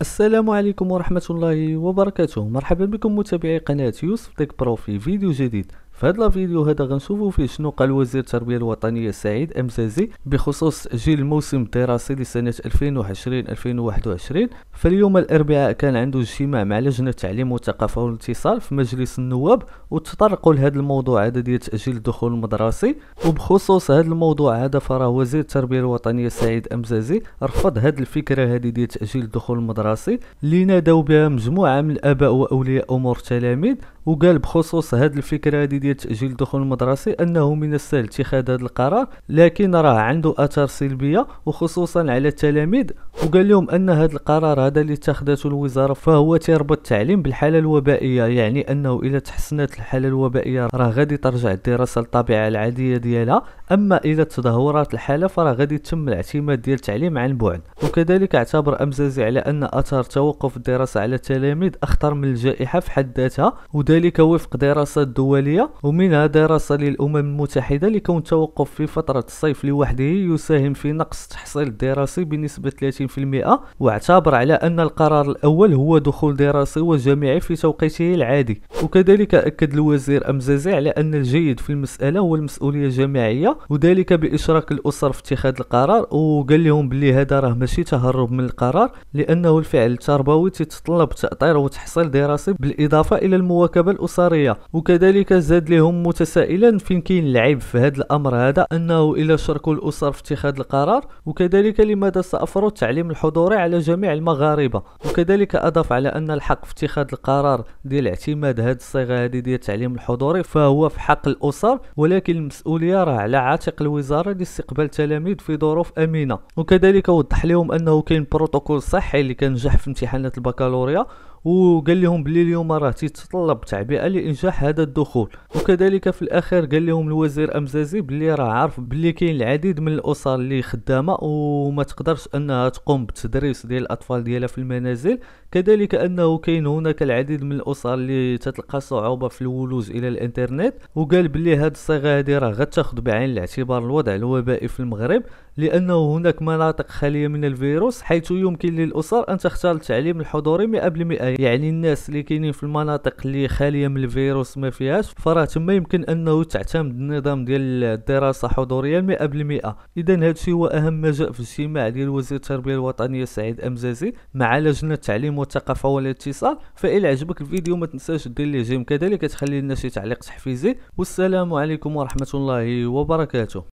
السلام عليكم ورحمة الله وبركاته مرحبا بكم متابعي قناة يوسف تيك برو في فيديو جديد في هذا الفيديو هذا غنشوفوا فيه شنو قال وزير التربيه الوطنيه سعيد امزازي بخصوص جيل الموسم الدراسي لسنه 2020 2021 فاليوم الاربعاء كان عنده اجتماع مع لجنه التعليم والثقافه والاتصال في مجلس النواب وتطرقوا لهذا الموضوع هذا ديال تاجيل الدخول المدرسي وبخصوص هذا الموضوع هذا فراه وزير التربيه الوطنيه سعيد امزازي رفض هذه الفكره هذه ديال تاجيل الدخول المدرسي اللي نادوا بها مجموعه من الاباء واولياء امور التلاميذ وقال بخصوص هذه الفكره هذه ديال تاجيل الدخول المدرسي انه من السهل اتخاذ هذا القرار لكن راه عنده اثار سلبيه وخصوصا على التلاميذ وقال لهم ان هذا القرار هذا اللي اتخذته الوزاره فهو تيربط التعليم بالحاله الوبائيه يعني انه إلى تحسنت الحاله الوبائيه راه غادي ترجع الدراسه للطبيعه العاديه ديالها اما إلى تدهورات الحاله فراه غادي يتم الاعتماد ديال التعليم عن بعد وكذلك اعتبر امزازي على ان اثر توقف الدراسه على التلاميذ اخطر من الجائحه في حد ذاتها وذلك وفق دراسات دولية ومنها دراسة للأمم المتحدة لكون التوقف في فترة الصيف لوحده يساهم في نقص التحصيل الدراسي بنسبة 30% واعتبر على أن القرار الأول هو دخول دراسي وجامعي في توقيته العادي وكذلك أكد الوزير أمزازي على أن الجيد في المسألة هو المسؤولية الجماعية وذلك بإشراك الأسر في اتخاذ القرار وقال لهم بلي هذا راه ماشي تهرب من القرار لأنه الفعل التربوي تتطلب تأطير وتحصيل دراسي بالإضافة إلى المواكبة الكتابه الاسريه وكذلك زاد لهم متسائلا فين كاين العيب في هذا الامر هذا انه الى شركوا الاسر في اتخاذ القرار وكذلك لماذا سافروا التعليم الحضوري على جميع المغاربه وكذلك اضاف على ان الحق في اتخاذ القرار ديال اعتماد هذه الصيغه هذه ديال التعليم الحضوري فهو في حق الاسر ولكن المسؤوليه راه على عاتق الوزاره لاستقبال التلاميذ في ظروف امنه وكذلك وضح لهم انه كاين بروتوكول صحي اللي كنجح في امتحانات البكالوريا وقال لهم بلي اليوم راه تيتطلب تعبئه لانجاح هذا الدخول وكذلك في الاخير قال لهم الوزير امزازي بلي راه عارف بلي كاين العديد من الاسر اللي خدامه وما تقدرش انها تقوم بالتدريس ديال الاطفال ديالها في المنازل كذلك انه كاين هناك العديد من الاسر اللي تتلقى صعوبه في الولوج الى الانترنت وقال بلي هاد الصيغه هذه راه غتاخذ بعين الاعتبار الوضع الوبائي في المغرب لأنه هناك مناطق خالية من الفيروس حيث يمكن للأسر أن تختار التعليم الحضوري 100% يعني الناس اللي كاينين في المناطق اللي خالية من الفيروس ما فيهاش فراه تما يمكن أنه تعتمد النظام ديال الدراسة حضوريه 100% إذا هذا هو أهم ما جاء في اجتماع ديال وزير التربية الوطنية سعيد أمزازي مع لجنة التعليم والثقافة والاتصال فإلى عجبك الفيديو ما تنساش دير لي جيم كذلك تخلي لنا شي تعليق تحفيزي والسلام عليكم ورحمة الله وبركاته